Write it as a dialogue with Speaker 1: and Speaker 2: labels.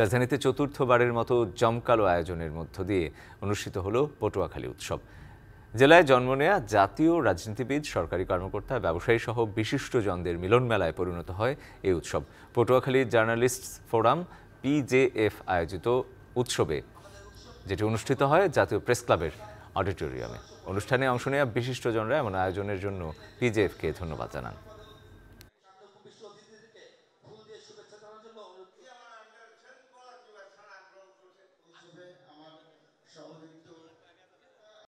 Speaker 1: রাজধানীতে চতুর্থবারের মতো জমকালো আয়োজনের মধ্য দিয়ে অনুষ্ঠিত হল পটুয়াখালী উৎসব জেলায় জন্ম নেয়া জাতীয় রাজনীতিবিদ সরকারি কর্মকর্তা ব্যবসায়ী সহ বিশিষ্টজনদের মিলনমেলায় পরিণত হয় এই উৎসব পটুয়াখালী জার্নালিস্ট ফোরাম পিজেএফ আয়োজিত উৎসবে যেটি অনুষ্ঠিত হয় জাতীয় প্রেস ক্লাবের অডিটোরিয়ামে অনুষ্ঠানে অংশ নেওয়া বিশিষ্টজনরা এমন আয়োজনের জন্য পিজেএফকে ধন্যবাদ জানান